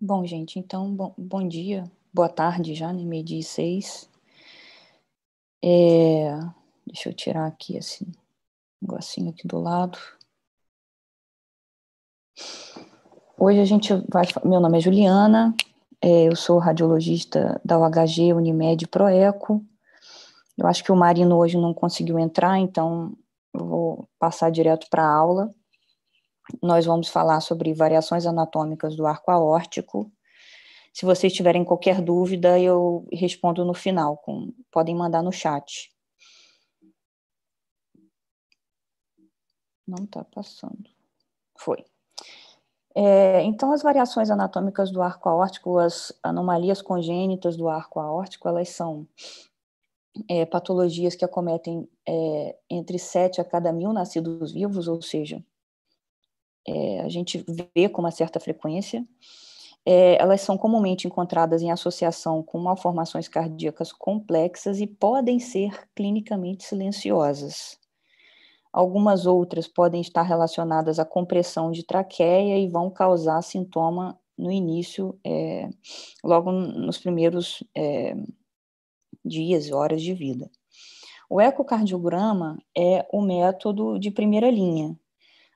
Bom, gente, então, bom, bom dia, boa tarde já, nem né? Meio-dia e seis. É, deixa eu tirar aqui esse assim, negocinho aqui do lado. Hoje a gente vai. Meu nome é Juliana, é, eu sou radiologista da UHG Unimed Proeco. Eu acho que o Marino hoje não conseguiu entrar, então eu vou passar direto para a aula nós vamos falar sobre variações anatômicas do arco aórtico. Se vocês tiverem qualquer dúvida, eu respondo no final, com, podem mandar no chat. Não está passando. Foi. É, então, as variações anatômicas do arco aórtico, as anomalias congênitas do arco aórtico, elas são é, patologias que acometem é, entre 7 a cada mil nascidos vivos, ou seja, é, a gente vê com uma certa frequência. É, elas são comumente encontradas em associação com malformações cardíacas complexas e podem ser clinicamente silenciosas. Algumas outras podem estar relacionadas à compressão de traqueia e vão causar sintoma no início, é, logo nos primeiros é, dias e horas de vida. O ecocardiograma é o método de primeira linha,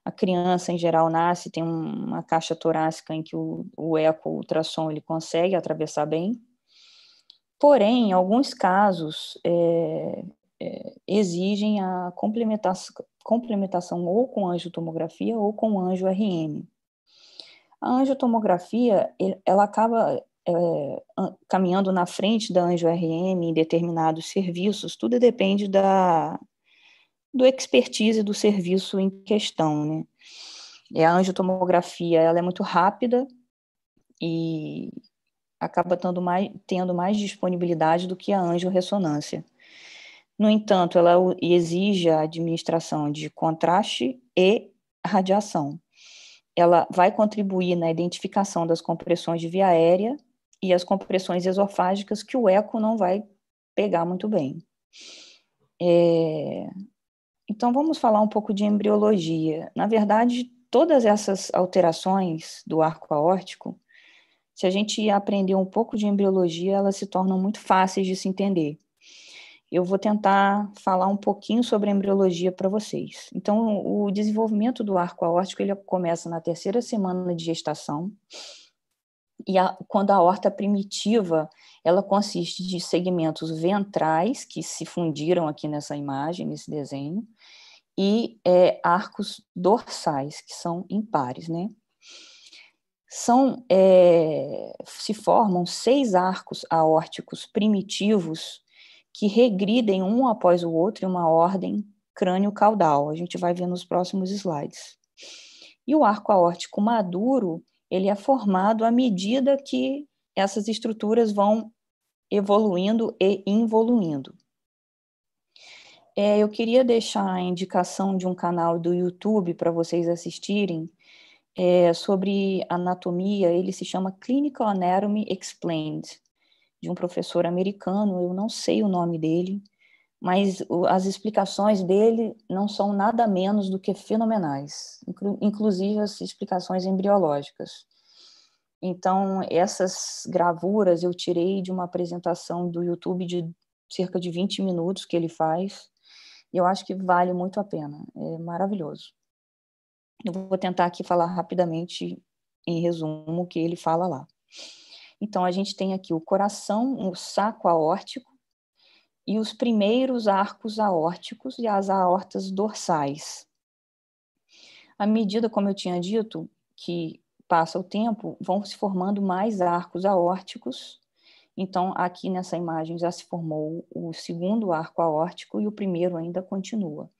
a criança em geral nasce, tem uma caixa torácica em que o, o eco, o ultrassom, ele consegue atravessar bem. Porém, em alguns casos, é, é, exigem a complementação, complementação ou com angiotomografia ou com anjo-RM. A angiotomografia, ela acaba é, caminhando na frente da anjo-RM em determinados serviços, tudo depende da, do expertise do serviço em questão, né? E é, a angiotomografia, ela é muito rápida e acaba tendo mais, tendo mais disponibilidade do que a angiorressonância. No entanto, ela exige a administração de contraste e radiação. Ela vai contribuir na identificação das compressões de via aérea e as compressões esofágicas que o eco não vai pegar muito bem. É, então, vamos falar um pouco de embriologia. Na verdade, todas essas alterações do arco aórtico, se a gente aprender um pouco de embriologia, elas se tornam muito fáceis de se entender. Eu vou tentar falar um pouquinho sobre a embriologia para vocês. Então, o desenvolvimento do arco aórtico ele começa na terceira semana de gestação e a, quando a horta primitiva ela consiste de segmentos ventrais que se fundiram aqui nessa imagem, nesse desenho, e é, arcos dorsais que são impares, né? São é, se formam seis arcos aórticos primitivos que regridem um após o outro em uma ordem crânio-caudal. A gente vai ver nos próximos slides. E o arco aórtico maduro ele é formado à medida que essas estruturas vão evoluindo e involuindo. É, eu queria deixar a indicação de um canal do YouTube para vocês assistirem é, sobre anatomia. Ele se chama Clinical Anatomy Explained, de um professor americano, eu não sei o nome dele, mas as explicações dele não são nada menos do que fenomenais, inclusive as explicações embriológicas. Então, essas gravuras eu tirei de uma apresentação do YouTube de cerca de 20 minutos que ele faz, e eu acho que vale muito a pena, é maravilhoso. Eu vou tentar aqui falar rapidamente, em resumo, o que ele fala lá. Então, a gente tem aqui o coração, o saco aórtico, e os primeiros arcos aórticos e as aortas dorsais. À medida, como eu tinha dito, que passa o tempo, vão se formando mais arcos aórticos. Então, aqui nessa imagem já se formou o segundo arco aórtico e o primeiro ainda continua.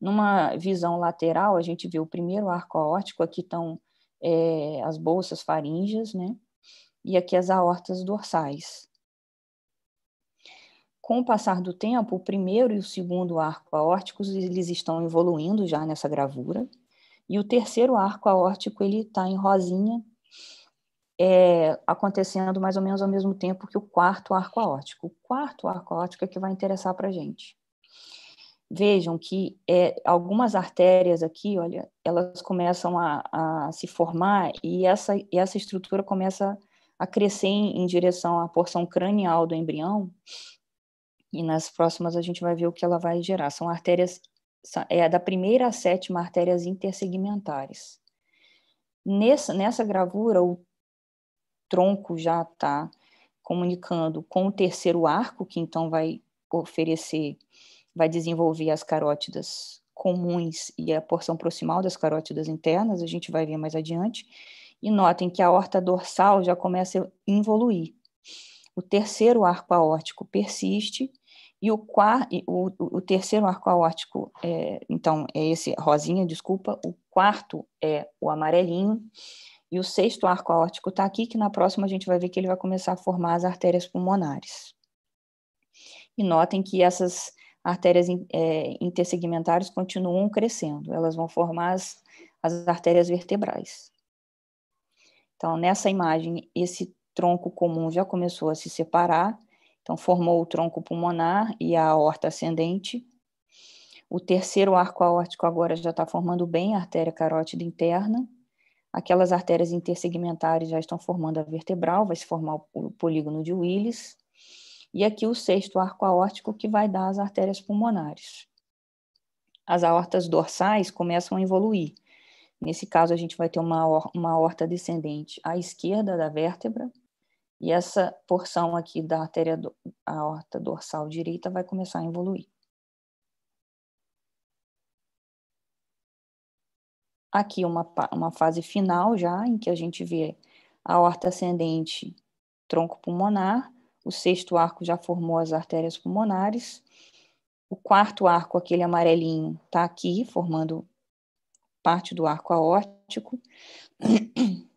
Numa visão lateral, a gente vê o primeiro arco aórtico, aqui estão é, as bolsas faríngeas, né? E aqui as aortas dorsais com o passar do tempo, o primeiro e o segundo arco aórticos eles estão evoluindo já nessa gravura, e o terceiro arco aórtico ele está em rosinha, é, acontecendo mais ou menos ao mesmo tempo que o quarto arco aórtico. O quarto arco aórtico é que vai interessar para gente. Vejam que é, algumas artérias aqui, olha, elas começam a, a se formar e essa, e essa estrutura começa a crescer em, em direção à porção cranial do embrião, e nas próximas a gente vai ver o que ela vai gerar. São artérias, é da primeira a sétima artérias intersegmentares. Nessa, nessa gravura, o tronco já está comunicando com o terceiro arco, que então vai oferecer, vai desenvolver as carótidas comuns e a porção proximal das carótidas internas, a gente vai ver mais adiante. E notem que a horta dorsal já começa a evoluir O terceiro arco aórtico persiste e o, quarto, o, o terceiro arco aórtico, é, então, é esse rosinha, desculpa. O quarto é o amarelinho. E o sexto arco aórtico está aqui, que na próxima a gente vai ver que ele vai começar a formar as artérias pulmonares. E notem que essas artérias é, intersegmentares continuam crescendo, elas vão formar as, as artérias vertebrais. Então, nessa imagem, esse tronco comum já começou a se separar, então, formou o tronco pulmonar e a aorta ascendente. O terceiro arco aórtico agora já está formando bem a artéria carótida interna. Aquelas artérias intersegmentares já estão formando a vertebral, vai se formar o polígono de Willis. E aqui o sexto arco aórtico que vai dar as artérias pulmonares. As aortas dorsais começam a evoluir. Nesse caso, a gente vai ter uma, uma aorta descendente à esquerda da vértebra, e essa porção aqui da artéria do, aorta dorsal direita vai começar a evoluir. Aqui uma, uma fase final já, em que a gente vê a aorta ascendente tronco pulmonar, o sexto arco já formou as artérias pulmonares, o quarto arco, aquele amarelinho, está aqui, formando parte do arco aórtico.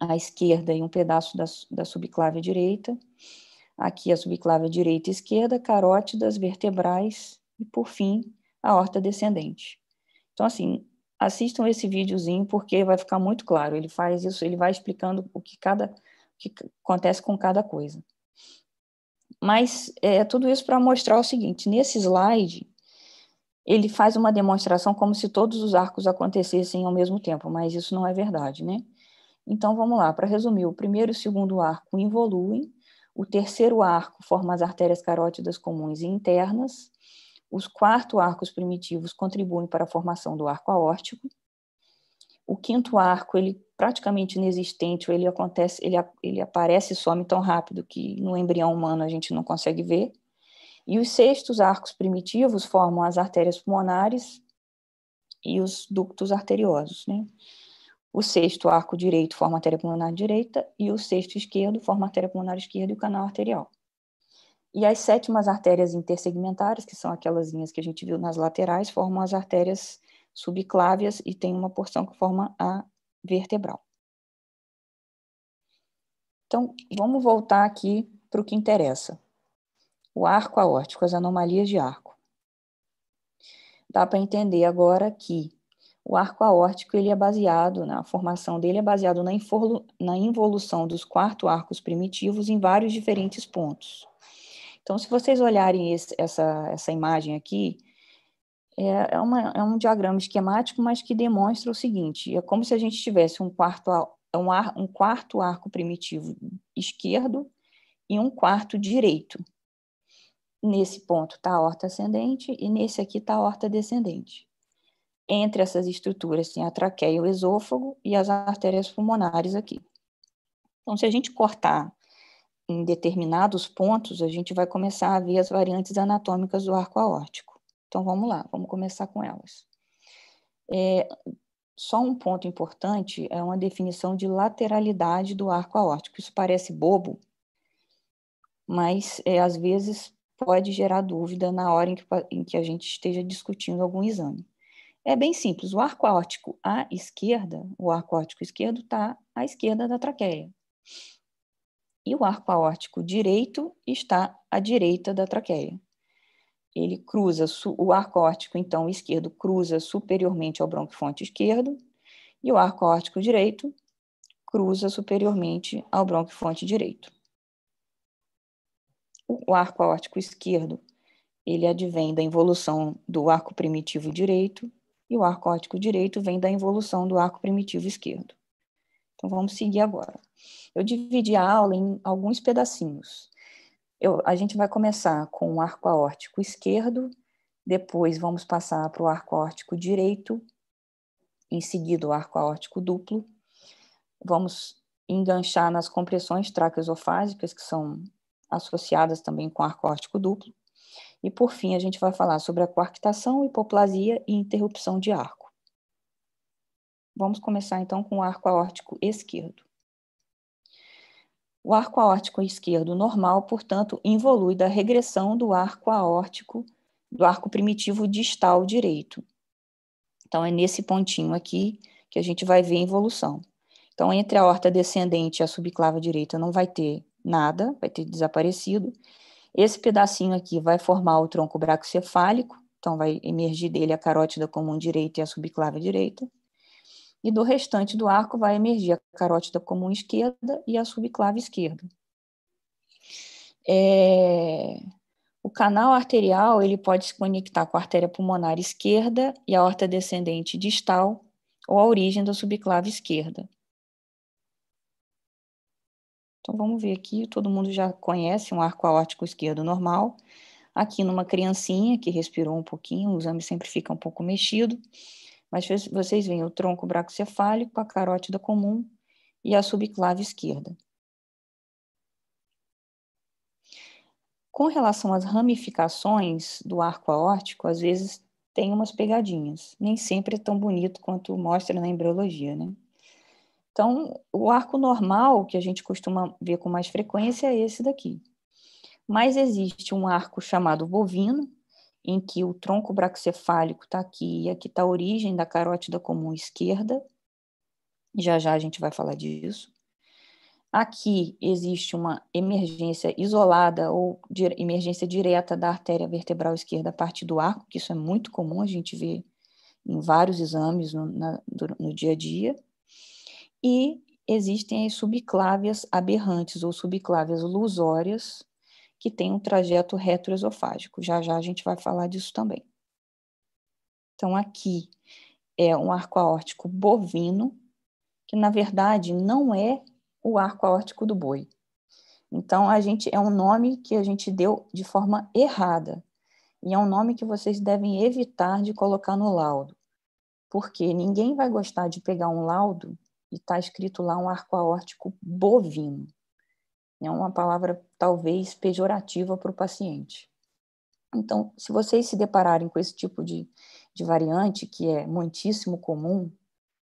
à esquerda e um pedaço da, da subclávia direita. Aqui a subclávia direita e esquerda, carótidas, vertebrais e, por fim, a horta descendente. Então, assim, assistam esse videozinho porque vai ficar muito claro. Ele faz isso, ele vai explicando o que cada o que acontece com cada coisa. Mas é, é tudo isso para mostrar o seguinte: nesse slide ele faz uma demonstração como se todos os arcos acontecessem ao mesmo tempo, mas isso não é verdade, né? Então, vamos lá, para resumir, o primeiro e o segundo arco involuem, o terceiro arco forma as artérias carótidas comuns e internas, os quarto arcos primitivos contribuem para a formação do arco aórtico, o quinto arco, ele praticamente inexistente, ele acontece, ele, ele aparece e some tão rápido que no embrião humano a gente não consegue ver. E os sextos arcos primitivos formam as artérias pulmonares e os ductos arteriosos, né? O sexto arco direito forma artéria pulmonar direita e o sexto esquerdo forma artéria pulmonar esquerda e o canal arterial. E as sétimas artérias intersegmentares, que são aquelas linhas que a gente viu nas laterais, formam as artérias subclávias e tem uma porção que forma a vertebral. Então, vamos voltar aqui para o que interessa. O arco aórtico, as anomalias de arco. Dá para entender agora que o arco aórtico ele é baseado, na né, formação dele é baseado na, na involução dos quarto arcos primitivos em vários diferentes pontos. Então, se vocês olharem esse, essa, essa imagem aqui, é, é, uma, é um diagrama esquemático, mas que demonstra o seguinte: é como se a gente tivesse um quarto, um, ar, um quarto arco primitivo esquerdo e um quarto direito. Nesse ponto está a horta ascendente e nesse aqui está a horta descendente entre essas estruturas tem a traqueia e o esôfago e as artérias pulmonares aqui. Então, se a gente cortar em determinados pontos, a gente vai começar a ver as variantes anatômicas do arco aórtico. Então, vamos lá, vamos começar com elas. É, só um ponto importante é uma definição de lateralidade do arco aórtico. Isso parece bobo, mas é, às vezes pode gerar dúvida na hora em que, em que a gente esteja discutindo algum exame. É bem simples, o arco aórtico à esquerda, o arco aórtico esquerdo está à esquerda da traqueia. E o arco aórtico direito está à direita da traqueia. Ele cruza, o arco aórtico, então, esquerdo cruza superiormente ao bronquifonte esquerdo, e o arco aórtico direito cruza superiormente ao bronquifonte direito. O arco aórtico esquerdo, ele advém da involução do arco primitivo direito, e o arco óptico direito vem da involução do arco primitivo esquerdo. Então vamos seguir agora. Eu dividi a aula em alguns pedacinhos. Eu, a gente vai começar com o arco aórtico esquerdo, depois vamos passar para o arco aórtico direito, em seguida o arco aórtico duplo. Vamos enganchar nas compressões traqueosofágicas, que são associadas também com arco aórtico duplo. E por fim, a gente vai falar sobre a coarctação, hipoplasia e interrupção de arco. Vamos começar então com o arco aórtico esquerdo. O arco aórtico esquerdo normal, portanto, evolui da regressão do arco aórtico do arco primitivo distal direito. Então é nesse pontinho aqui que a gente vai ver a evolução. Então entre a horta descendente e a subclava direita não vai ter nada, vai ter desaparecido. Esse pedacinho aqui vai formar o tronco bracocefálico, então vai emergir dele a carótida comum direita e a subclave direita. E do restante do arco vai emergir a carótida comum esquerda e a subclave esquerda. É... O canal arterial ele pode se conectar com a artéria pulmonar esquerda e a horta descendente distal, ou a origem da subclave esquerda. Então, vamos ver aqui, todo mundo já conhece um arco aórtico esquerdo normal. Aqui numa criancinha que respirou um pouquinho, o exame sempre fica um pouco mexido. Mas vocês veem o tronco bracocefálico, a carótida comum e a subclave esquerda. Com relação às ramificações do arco aórtico, às vezes tem umas pegadinhas. Nem sempre é tão bonito quanto mostra na embriologia, né? Então, o arco normal que a gente costuma ver com mais frequência é esse daqui. Mas existe um arco chamado bovino, em que o tronco braxefálico está aqui e aqui está a origem da carótida comum esquerda. Já já a gente vai falar disso. Aqui existe uma emergência isolada ou emergência direta da artéria vertebral esquerda a partir do arco, que isso é muito comum, a gente vê em vários exames no, na, no dia a dia. E existem as subclávias aberrantes ou subclávias ilusórias que têm um trajeto retroesofágico. Já já a gente vai falar disso também. Então aqui é um arco aórtico bovino, que na verdade não é o arco aórtico do boi. Então a gente é um nome que a gente deu de forma errada. E é um nome que vocês devem evitar de colocar no laudo. Porque ninguém vai gostar de pegar um laudo e está escrito lá um arco aórtico bovino. É uma palavra talvez pejorativa para o paciente. Então, se vocês se depararem com esse tipo de, de variante, que é muitíssimo comum,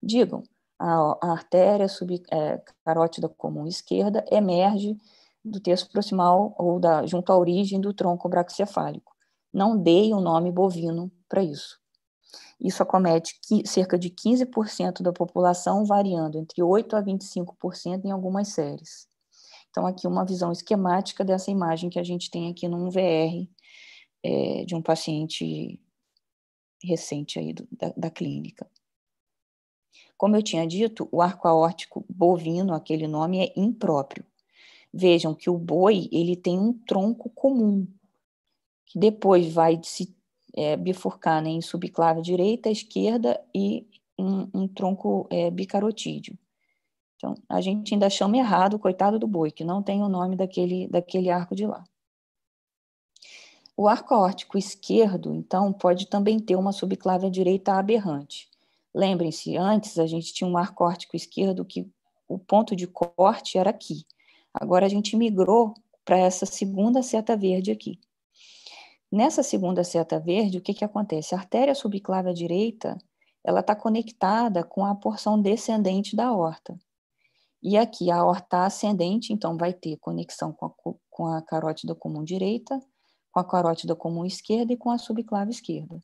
digam, a, a artéria subcarótida é, comum esquerda emerge do terço proximal ou da, junto à origem do tronco braquicefálico. Não deem o nome bovino para isso. Isso acomete cerca de 15% da população, variando entre 8% a 25% em algumas séries. Então, aqui uma visão esquemática dessa imagem que a gente tem aqui num VR é, de um paciente recente aí do, da, da clínica. Como eu tinha dito, o arco aórtico bovino, aquele nome, é impróprio. Vejam que o boi ele tem um tronco comum, que depois vai se é, bifurcar né, em subclave direita, esquerda e um, um tronco é, bicarotídeo. Então, a gente ainda chama errado o coitado do boi, que não tem o nome daquele, daquele arco de lá. O arco órtico esquerdo, então, pode também ter uma subclave direita aberrante. Lembrem-se, antes a gente tinha um arco órtico esquerdo que o ponto de corte era aqui. Agora a gente migrou para essa segunda seta verde aqui. Nessa segunda seta verde, o que, que acontece? A artéria subclávia direita ela está conectada com a porção descendente da horta. E aqui a horta ascendente, então, vai ter conexão com a, com a carótida comum direita, com a carótida comum esquerda e com a subclave esquerda.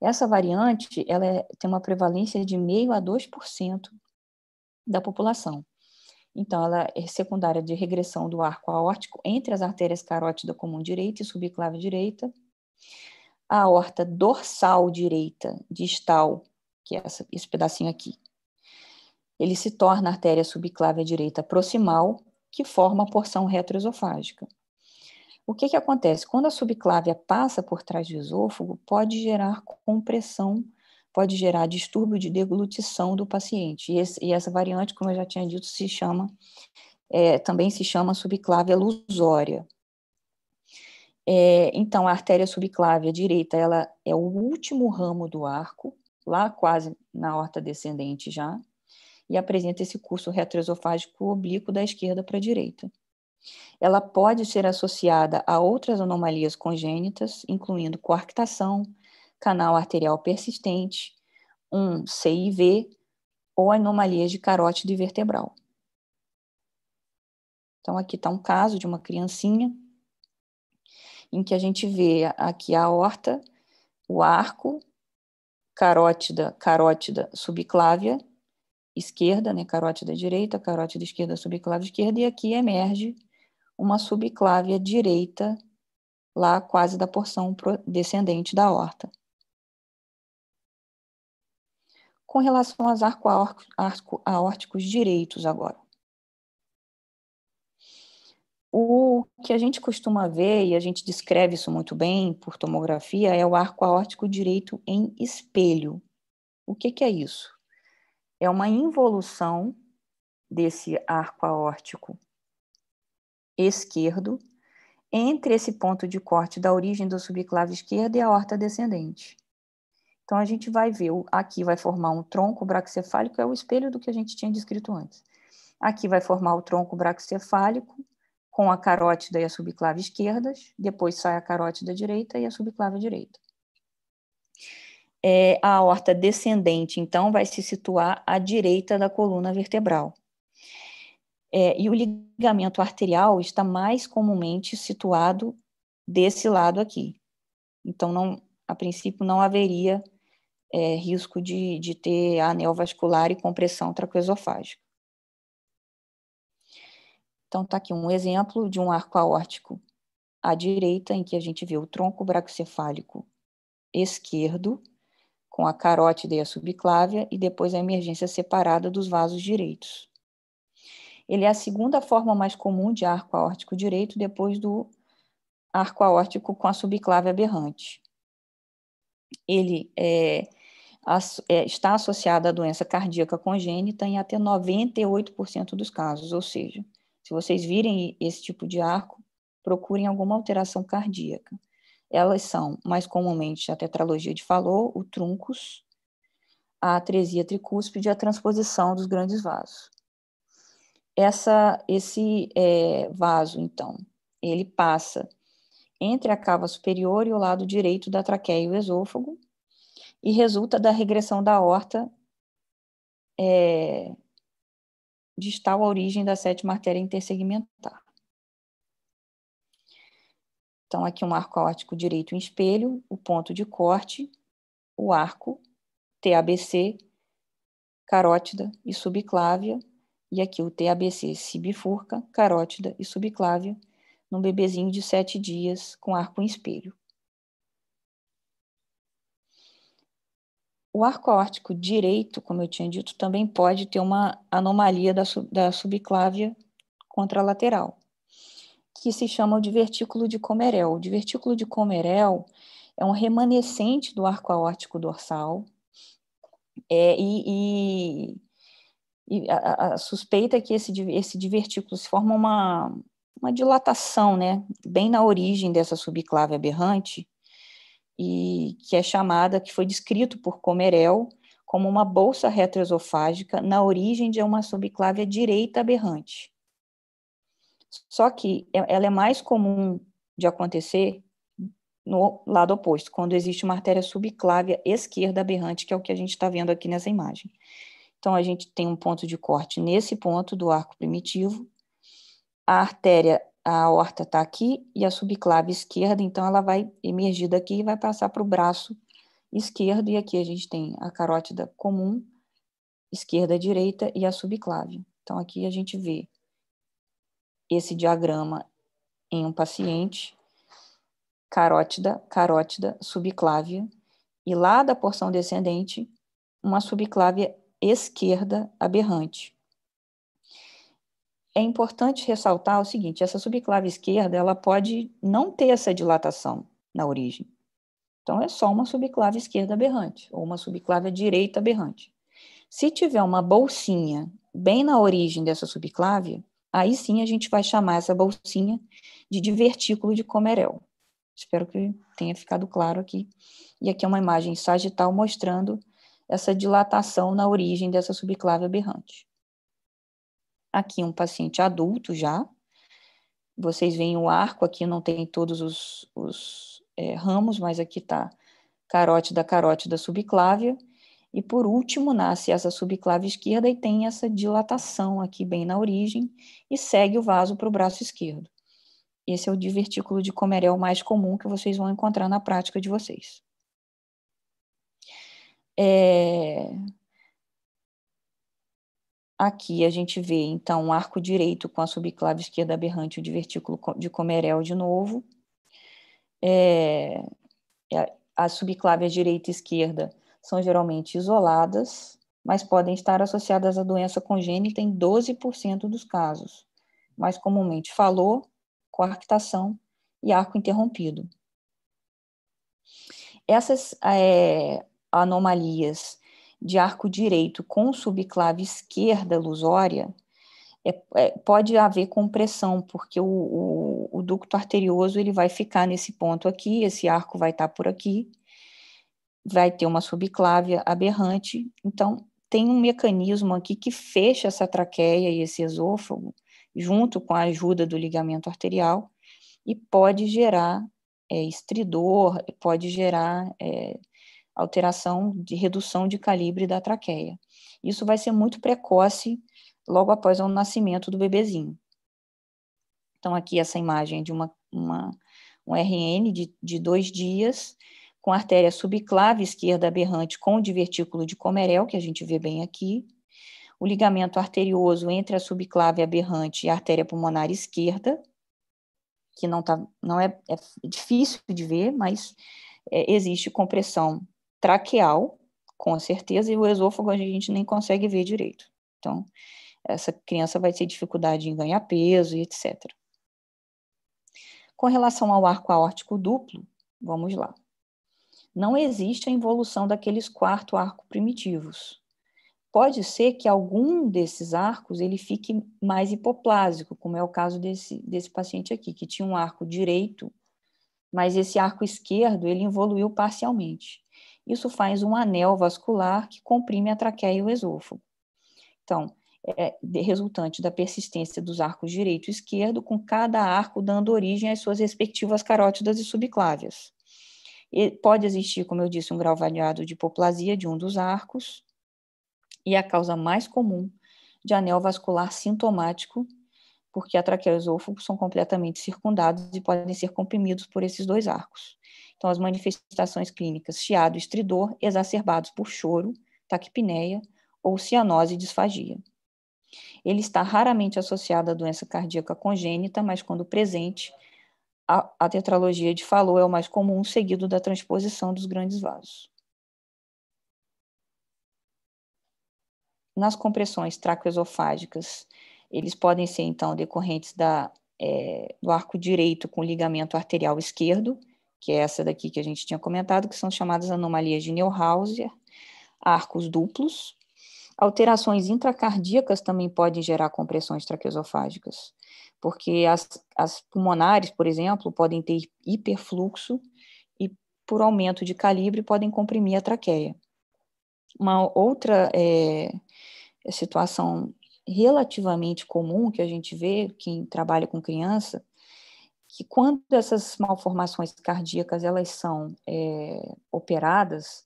Essa variante ela é, tem uma prevalência de meio a 2% da população. Então, ela é secundária de regressão do arco aórtico entre as artérias carótida comum direita e subclave direita. A aorta dorsal direita, distal, que é essa, esse pedacinho aqui. Ele se torna a artéria subclávia direita proximal, que forma a porção retroesofágica. O que, que acontece? Quando a subclávia passa por trás do esôfago, pode gerar compressão pode gerar distúrbio de deglutição do paciente. E, esse, e essa variante, como eu já tinha dito, se chama, é, também se chama subclávia ilusória. É, então, a artéria subclávia direita, ela é o último ramo do arco, lá quase na horta descendente já, e apresenta esse curso retroesofágico oblíquo da esquerda para a direita. Ela pode ser associada a outras anomalias congênitas, incluindo coarctação, canal arterial persistente, um CIV ou anomalias de carótida e vertebral. Então, aqui está um caso de uma criancinha em que a gente vê aqui a horta, o arco, carótida, carótida subclávia esquerda, né, carótida direita, carótida esquerda, subclávia esquerda, e aqui emerge uma subclávia direita, lá quase da porção descendente da horta. com relação aos arco-aórticos direitos agora. O que a gente costuma ver, e a gente descreve isso muito bem por tomografia, é o arco aórtico direito em espelho. O que, que é isso? É uma involução desse arco aórtico esquerdo entre esse ponto de corte da origem do subclave esquerdo e a horta descendente. Então, a gente vai ver, aqui vai formar um tronco braxcefálico, é o espelho do que a gente tinha descrito antes. Aqui vai formar o tronco braxcefálico, com a carótida e a subclave esquerdas, depois sai a carótida direita e a subclave direita. É, a horta descendente, então, vai se situar à direita da coluna vertebral. É, e o ligamento arterial está mais comumente situado desse lado aqui. Então, não, a princípio não haveria é, risco de, de ter anel vascular e compressão traqueoesofágica. Então, está aqui um exemplo de um arco aórtico à direita, em que a gente vê o tronco bracocefálico esquerdo, com a carótida e a subclávia, e depois a emergência separada dos vasos direitos. Ele é a segunda forma mais comum de arco aórtico direito, depois do arco aórtico com a subclávia aberrante ele é, é, está associado à doença cardíaca congênita em até 98% dos casos, ou seja, se vocês virem esse tipo de arco, procurem alguma alteração cardíaca. Elas são, mais comumente, a tetralogia de Fallot, o truncus, a atresia tricúspide e a transposição dos grandes vasos. Essa, esse é, vaso, então, ele passa entre a cava superior e o lado direito da traqueia e o esôfago, e resulta da regressão da horta é, distal à origem da sétima artéria intersegmentar. Então, aqui um arco aórtico direito em espelho, o ponto de corte, o arco, TABC, carótida e subclávia, e aqui o TABC se bifurca, carótida e subclávia, num bebezinho de sete dias com arco em espelho. O arco órtico direito, como eu tinha dito, também pode ter uma anomalia da, sub, da subclávia contralateral, que se chama o divertículo de Comerel. O divertículo de Comerel é um remanescente do arco aórtico dorsal é, e, e, e a, a, suspeita é que esse, esse divertículo se forma uma, uma dilatação, né, bem na origem dessa subclave aberrante, e que é chamada, que foi descrito por Comerel como uma bolsa retroesofágica na origem de uma subclave direita aberrante. Só que é, ela é mais comum de acontecer no lado oposto, quando existe uma artéria subclávia esquerda aberrante, que é o que a gente está vendo aqui nessa imagem. Então, a gente tem um ponto de corte nesse ponto do arco primitivo, a artéria, a aorta está aqui e a subclave esquerda, então ela vai emergir daqui e vai passar para o braço esquerdo, e aqui a gente tem a carótida comum, esquerda, direita e a subclave. Então aqui a gente vê esse diagrama em um paciente, carótida, carótida, subclávia, e lá da porção descendente, uma subclávia esquerda aberrante é importante ressaltar o seguinte: essa subclave esquerda ela pode não ter essa dilatação na origem. Então, é só uma subclave esquerda aberrante ou uma subclave direita aberrante. Se tiver uma bolsinha bem na origem dessa subclave, aí sim a gente vai chamar essa bolsinha de divertículo de Comerel. Espero que tenha ficado claro aqui. E aqui é uma imagem sagital mostrando essa dilatação na origem dessa subclave aberrante. Aqui um paciente adulto já. Vocês veem o arco aqui, não tem todos os, os é, ramos, mas aqui está carótida, carótida subclávia. E por último, nasce essa subclave esquerda e tem essa dilatação aqui bem na origem e segue o vaso para o braço esquerdo. Esse é o divertículo de Comerel mais comum que vocês vão encontrar na prática de vocês. É... Aqui a gente vê, então, um arco direito com a subclave esquerda aberrante o divertículo de Comerel de novo. É, as subclávias direita e esquerda são geralmente isoladas, mas podem estar associadas à doença congênita em 12% dos casos. Mais comumente, falou, coarctação e arco interrompido. Essas é, anomalias de arco direito com subclave esquerda ilusória, é, é, pode haver compressão, porque o, o, o, ducto arterioso ele vai ficar nesse ponto aqui, esse arco vai estar tá por aqui, vai ter uma subclave aberrante, então tem um mecanismo aqui que fecha essa traqueia e esse esôfago, junto com a ajuda do ligamento arterial, e pode gerar é, estridor, pode gerar é, alteração de redução de calibre da traqueia. Isso vai ser muito precoce, logo após o nascimento do bebezinho. Então, aqui essa imagem de uma, uma um RN de, de dois dias, com artéria subclave esquerda aberrante com divertículo de Comerel, que a gente vê bem aqui, o ligamento arterioso entre a subclave aberrante e a artéria pulmonar esquerda, que não, tá, não é, é difícil de ver, mas é, existe compressão traqueal, com certeza, e o esôfago a gente nem consegue ver direito. Então, essa criança vai ter dificuldade em ganhar peso e etc. Com relação ao arco aórtico duplo, vamos lá. Não existe a involução daqueles quarto arco primitivos. Pode ser que algum desses arcos ele fique mais hipoplásico, como é o caso desse, desse paciente aqui, que tinha um arco direito, mas esse arco esquerdo ele evoluiu parcialmente. Isso faz um anel vascular que comprime a traqueia e o esôfago. Então, é resultante da persistência dos arcos direito e esquerdo, com cada arco dando origem às suas respectivas carótidas e subclávias. E pode existir, como eu disse, um grau variado de hipoplasia de um dos arcos, e a causa mais comum de anel vascular sintomático, porque a traqueia e o esôfago são completamente circundados e podem ser comprimidos por esses dois arcos. Então, as manifestações clínicas chiado e estridor, exacerbados por choro, taquipneia ou cianose e disfagia. Ele está raramente associado à doença cardíaca congênita, mas quando presente, a, a tetralogia de Fallot é o mais comum, seguido da transposição dos grandes vasos. Nas compressões traqueoesofágicas, eles podem ser, então, decorrentes da, é, do arco direito com ligamento arterial esquerdo, que é essa daqui que a gente tinha comentado, que são chamadas anomalias de Neuhauser, arcos duplos. Alterações intracardíacas também podem gerar compressões traqueosofágicas, porque as, as pulmonares, por exemplo, podem ter hiperfluxo e, por aumento de calibre, podem comprimir a traqueia. Uma outra é, situação relativamente comum que a gente vê, quem trabalha com criança, que quando essas malformações cardíacas elas são é, operadas,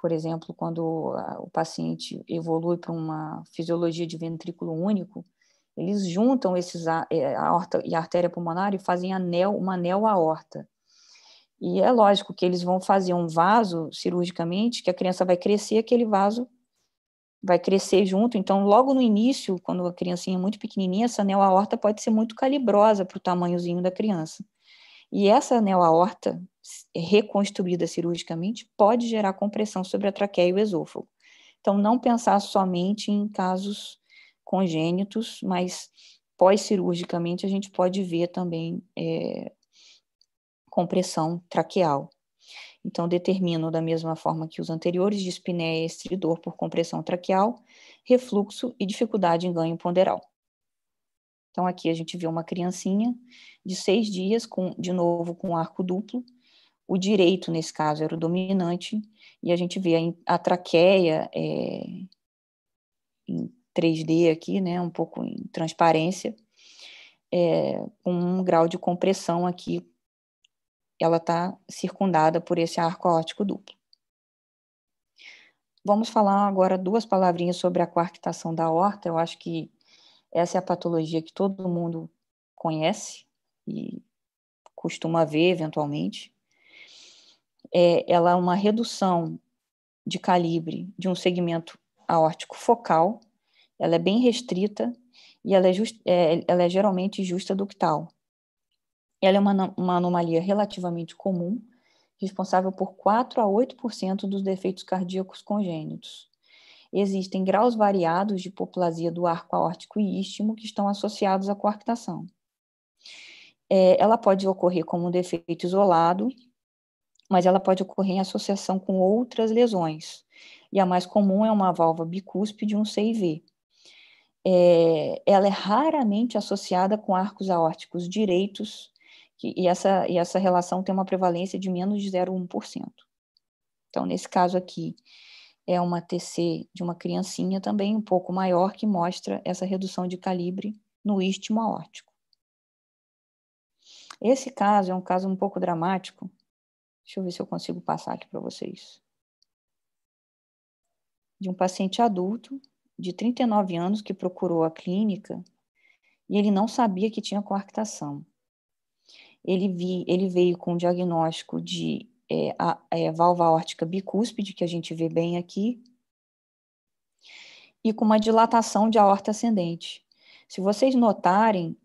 por exemplo, quando o paciente evolui para uma fisiologia de ventrículo único, eles juntam esses a, é, a aorta e a artéria pulmonar e fazem anel, um anel aorta. E é lógico que eles vão fazer um vaso cirurgicamente, que a criança vai crescer, aquele vaso vai crescer junto. Então, logo no início, quando a criancinha é muito pequenininha, essa aorta pode ser muito calibrosa para o tamanhozinho da criança. E essa aorta reconstruída cirurgicamente pode gerar compressão sobre a traqueia e o esôfago. Então, não pensar somente em casos congênitos, mas pós-cirurgicamente a gente pode ver também é, compressão traqueal. Então, determino da mesma forma que os anteriores dispneia estridor por compressão traqueal, refluxo e dificuldade em ganho ponderal. Então, aqui a gente viu uma criancinha de seis dias, com, de novo com arco duplo. O direito, nesse caso, era o dominante, e a gente vê a, a traqueia é, em 3D aqui, né, um pouco em transparência, é, com um grau de compressão aqui ela está circundada por esse arco aórtico duplo. Vamos falar agora duas palavrinhas sobre a coarctação da aorta. Eu acho que essa é a patologia que todo mundo conhece e costuma ver eventualmente. É, ela é uma redução de calibre de um segmento aórtico focal, ela é bem restrita e ela é, just, é, ela é geralmente justa ductal. Ela é uma, uma anomalia relativamente comum, responsável por 4 a 8% dos defeitos cardíacos congênitos. Existem graus variados de hipoplasia do arco aórtico e istmo que estão associados à coarctação. É, ela pode ocorrer como um defeito isolado, mas ela pode ocorrer em associação com outras lesões. E a mais comum é uma válvula bicúspide, um CIV. É, ela é raramente associada com arcos aórticos direitos, e, essa, e essa relação tem uma prevalência de menos de 0,1%. Então, nesse caso aqui, é uma TC de uma criancinha também um pouco maior que mostra essa redução de calibre no istmo aórtico. Esse caso é um caso um pouco dramático. Deixa eu ver se eu consigo passar aqui para vocês. De um paciente adulto de 39 anos que procurou a clínica e ele não sabia que tinha coarctação ele, vi, ele veio com o diagnóstico de é, a, é, valva órtica bicúspide, que a gente vê bem aqui, e com uma dilatação de aorta ascendente. Se vocês notarem,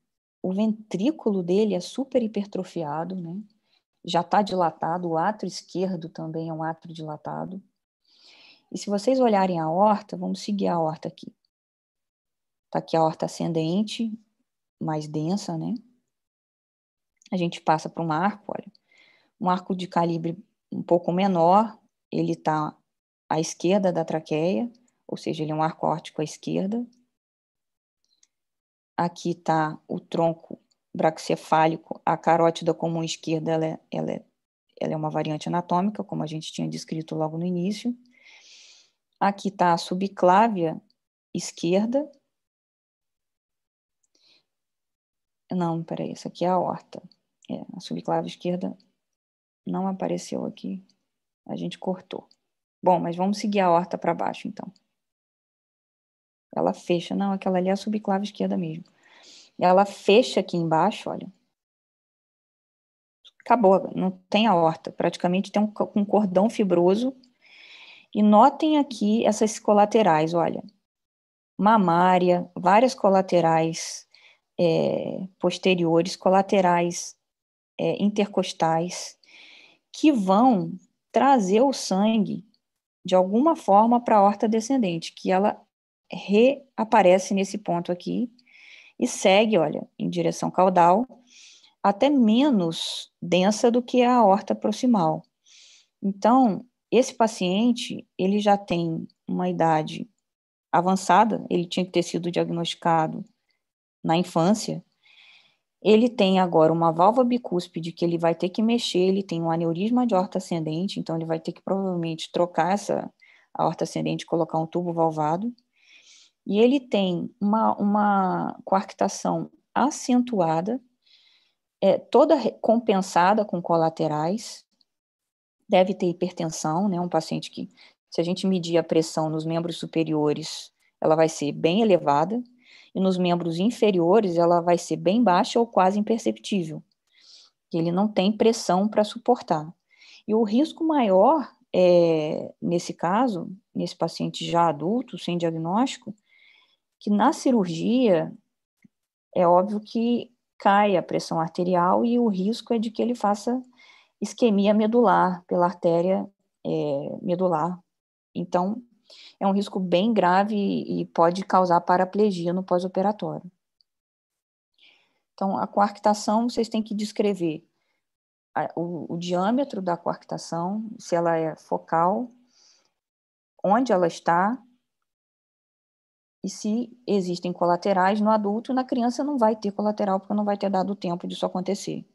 o ventrículo dele é super hipertrofiado, né? já está dilatado, o atro esquerdo também é um atro dilatado. E se vocês olharem a horta, vamos seguir a horta aqui. Está aqui a horta ascendente, mais densa, né? a gente passa para um arco, olha, um arco de calibre um pouco menor, ele está à esquerda da traqueia, ou seja, ele é um arco órtico à esquerda. Aqui está o tronco braxcefálico, a carótida comum esquerda, ela é, ela, é, ela é uma variante anatômica, como a gente tinha descrito logo no início. Aqui está a subclávia esquerda. Não, peraí, isso aqui é a horta. É, a subclave esquerda não apareceu aqui. A gente cortou. Bom, mas vamos seguir a horta para baixo, então. Ela fecha. Não, aquela ali é a subclave esquerda mesmo. Ela fecha aqui embaixo, olha. Acabou, não tem a horta. Praticamente tem um, cordão fibroso. E notem aqui essas colaterais, olha. Mamária, várias colaterais é, posteriores, colaterais é, intercostais que vão trazer o sangue de alguma forma para a horta descendente, que ela reaparece nesse ponto aqui e segue, olha, em direção caudal, até menos densa do que a horta proximal. Então, esse paciente, ele já tem uma idade avançada, ele tinha que ter sido diagnosticado na infância, ele tem agora uma válvula bicúspide que ele vai ter que mexer, ele tem um aneurisma de horta ascendente, então ele vai ter que provavelmente trocar essa a horta ascendente e colocar um tubo valvado. E ele tem uma, uma coarctação acentuada, é, toda compensada com colaterais, deve ter hipertensão, né? Um paciente que, se a gente medir a pressão nos membros superiores, ela vai ser bem elevada, e nos membros inferiores ela vai ser bem baixa ou quase imperceptível. Ele não tem pressão para suportar. E o risco maior, é, nesse caso, nesse paciente já adulto, sem diagnóstico, que na cirurgia é óbvio que cai a pressão arterial e o risco é de que ele faça isquemia medular pela artéria é, medular. Então, é um risco bem grave e pode causar paraplegia no pós-operatório. Então, a coarctação, vocês têm que descrever a, o, o, diâmetro da coarctação, se ela é focal, onde ela está e se existem colaterais no adulto. Na criança não vai ter colateral, porque não vai ter dado tempo disso acontecer.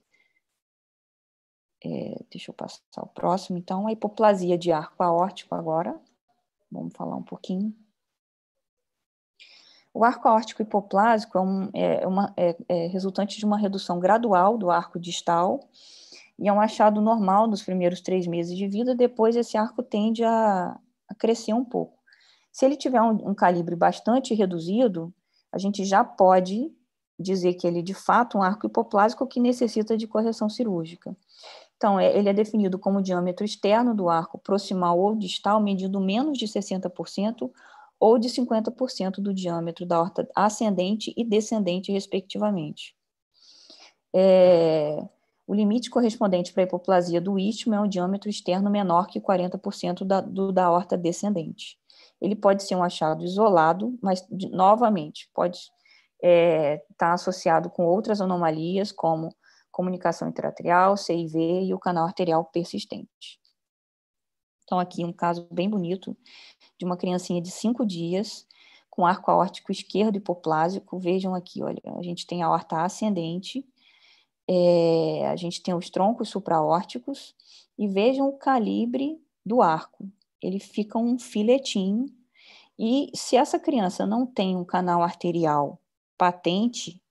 É, deixa eu passar o próximo, então, a hipoplasia de arco aórtico agora. Vamos falar um pouquinho. O arco ártico hipoplásico é, um, é, uma, é, é resultante de uma redução gradual do arco distal e é um achado normal nos primeiros três meses de vida. Depois, esse arco tende a, a crescer um pouco. Se ele tiver um, um calibre bastante reduzido, a gente já pode dizer que ele é, de fato é um arco hipoplásico que necessita de correção cirúrgica. Então, é, ele é definido como diâmetro externo do arco proximal ou distal, medido menos de 60% ou de 50% do diâmetro da horta ascendente e descendente, respectivamente. É, o limite correspondente para a hipoplasia do istmo é um diâmetro externo menor que 40% da, do, da horta descendente. Ele pode ser um achado isolado, mas, de, novamente, pode estar é, tá associado com outras anomalias, como comunicação interatrial, CIV e o canal arterial persistente. Então, aqui um caso bem bonito de uma criancinha de 5 dias com arco aórtico esquerdo hipoplásico. Vejam aqui, olha, a gente tem a aorta ascendente, é, a gente tem os troncos supraórticos e vejam o calibre do arco. Ele fica um filetinho e se essa criança não tem um canal arterial patente,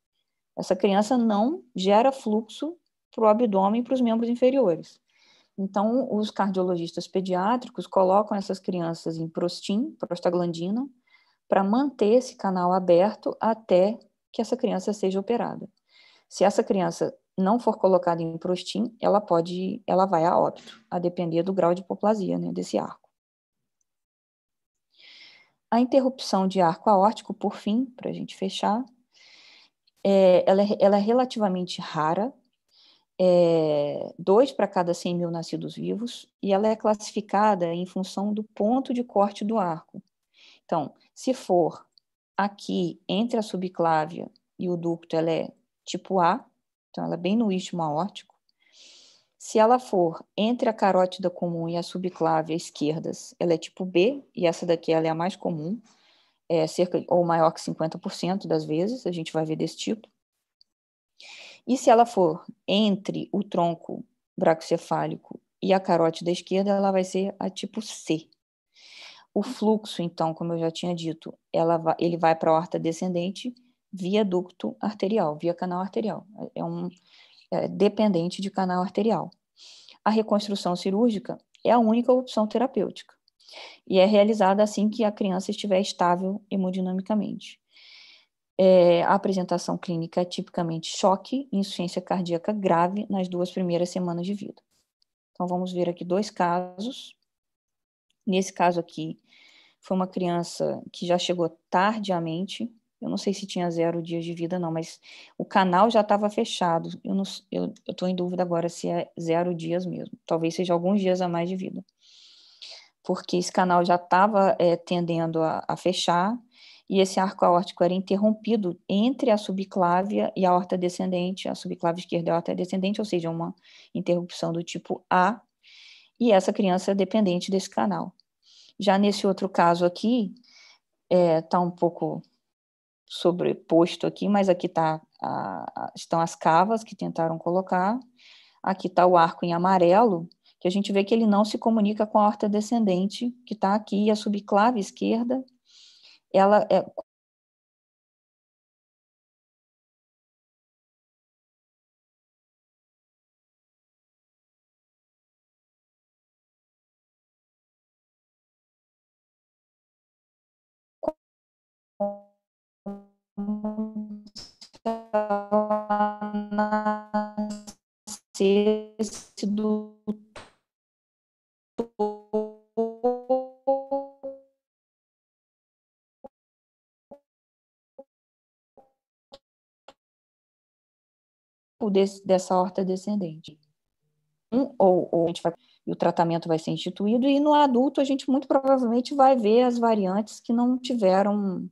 essa criança não gera fluxo para o abdômen e para os membros inferiores. Então, os cardiologistas pediátricos colocam essas crianças em prostim, prostaglandina, para manter esse canal aberto até que essa criança seja operada. Se essa criança não for colocada em prostim, ela pode, ela vai a óbito, a depender do grau de hipoplasia, né, desse arco. A interrupção de arco aórtico, por fim, para a gente fechar, é, ela, é, ela é relativamente rara, é, dois para cada 100 mil nascidos vivos, e ela é classificada em função do ponto de corte do arco. Então, se for aqui entre a subclávia e o ducto, ela é tipo A, então ela é bem no istmo aórtico. Se ela for entre a carótida comum e a subclávia esquerdas, ela é tipo B, e essa daqui ela é a mais comum é, cerca ou maior que 50% das vezes, a gente vai ver desse tipo. E se ela for entre o tronco bracocefálico e a carótida esquerda, ela vai ser a tipo C. O fluxo, então, como eu já tinha dito, vai, ele vai para a horta descendente via ducto arterial, via canal arterial. É um é dependente de canal arterial. A reconstrução cirúrgica é a única opção terapêutica. E é realizada assim que a criança estiver estável hemodinamicamente. É, a apresentação clínica é tipicamente choque e insuficiência cardíaca grave nas duas primeiras semanas de vida. Então, vamos ver aqui dois casos. Nesse caso aqui, foi uma criança que já chegou tardiamente. Eu não sei se tinha zero dias de vida, não, mas o canal já estava fechado. Eu estou eu, em dúvida agora se é zero dias mesmo. Talvez seja alguns dias a mais de vida porque esse canal já estava é, tendendo a, a, fechar e esse arco aórtico era interrompido entre a subclávia e a horta descendente, a subclávia esquerda e a horta descendente, ou seja, uma interrupção do tipo A, e essa criança é dependente desse canal. Já nesse outro caso aqui, está é, tá um pouco sobreposto aqui, mas aqui tá a, estão as cavas que tentaram colocar, aqui está o arco em amarelo, que a gente vê que ele não se comunica com a horta descendente, que está aqui, a subclave esquerda, ela é, se dessa horta descendente. Um, ou, ou a gente vai, e o tratamento vai ser instituído, e no adulto a gente muito provavelmente vai ver as variantes que não tiveram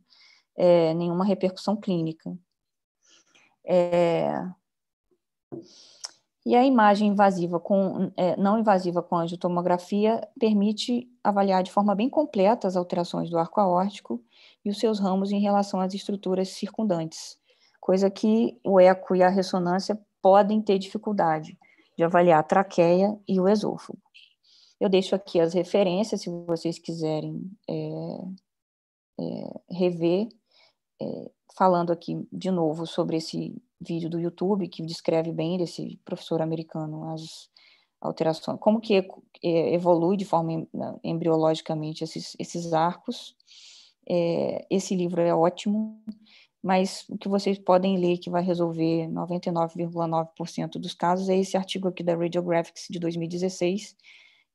é, nenhuma repercussão clínica. É, e a imagem invasiva com é, não invasiva com angiotomografia permite avaliar de forma bem completa as alterações do arco aórtico e os seus ramos em relação às estruturas circundantes, coisa que o eco e a ressonância podem ter dificuldade de avaliar a traqueia e o esôfago. Eu deixo aqui as referências, se vocês quiserem é, é, rever, é, falando aqui de novo sobre esse vídeo do YouTube que descreve bem desse professor americano as alterações, como que é, evolui de forma embriologicamente esses, esses arcos. É, esse livro é ótimo mas o que vocês podem ler que vai resolver 99,9% dos casos é esse artigo aqui da Radiographics de 2016,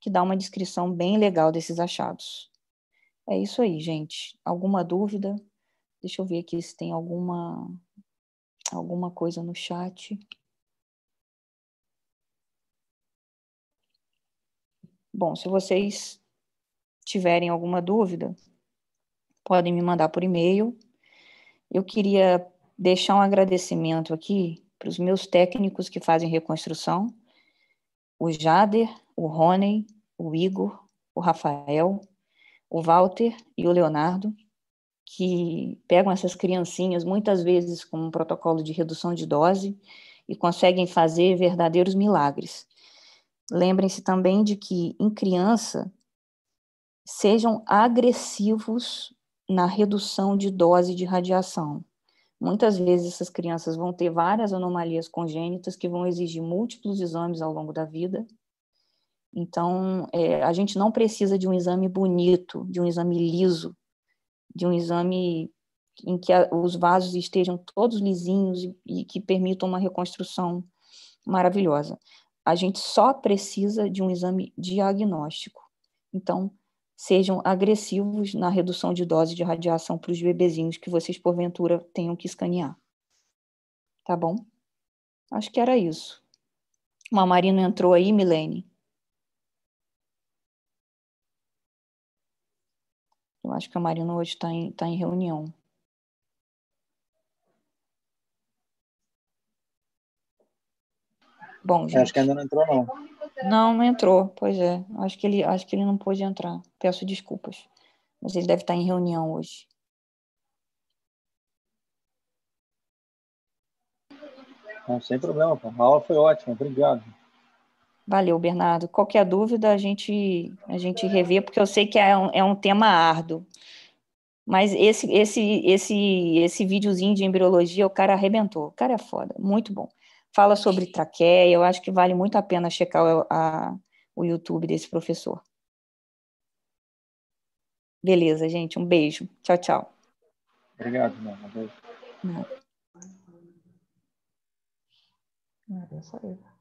que dá uma descrição bem legal desses achados. É isso aí, gente. Alguma dúvida? Deixa eu ver aqui se tem alguma alguma coisa no chat. Bom, se vocês tiverem alguma dúvida, podem me mandar por e-mail eu queria deixar um agradecimento aqui para os meus técnicos que fazem reconstrução, o Jader, o Rony, o Igor, o Rafael, o Walter e o Leonardo, que pegam essas criancinhas muitas vezes com um protocolo de redução de dose e conseguem fazer verdadeiros milagres. Lembrem-se também de que em criança sejam agressivos na redução de dose de radiação. Muitas vezes essas crianças vão ter várias anomalias congênitas que vão exigir múltiplos exames ao longo da vida. Então, é, a gente não precisa de um exame bonito, de um exame liso, de um exame em que a, os vasos estejam todos lisinhos e, e que permitam uma reconstrução maravilhosa. A gente só precisa de um exame diagnóstico. Então, sejam agressivos na redução de dose de radiação para os bebezinhos que vocês, porventura, tenham que escanear. Tá bom? Acho que era isso. Uma Marina entrou aí, Milene. Eu acho que a Marina hoje está em, tá em reunião. Bom, gente. Eu acho que ainda não entrou, não. Não não entrou, pois é. Acho que ele, acho que ele não pôde entrar. Peço desculpas. Mas ele deve estar em reunião hoje. Não, sem problema, pô. A aula foi ótima, obrigado. Valeu, Bernardo. Qualquer dúvida a gente a gente revê, porque eu sei que é um, é um tema árduo. Mas esse esse esse esse videozinho de embriologia, o cara arrebentou. O cara é foda, muito bom fala sobre traqueia. Eu acho que vale muito a pena checar o, a, o YouTube desse professor. Beleza, gente. Um beijo. Tchau, tchau. Obrigado, Nana. Beijo. Não. Não,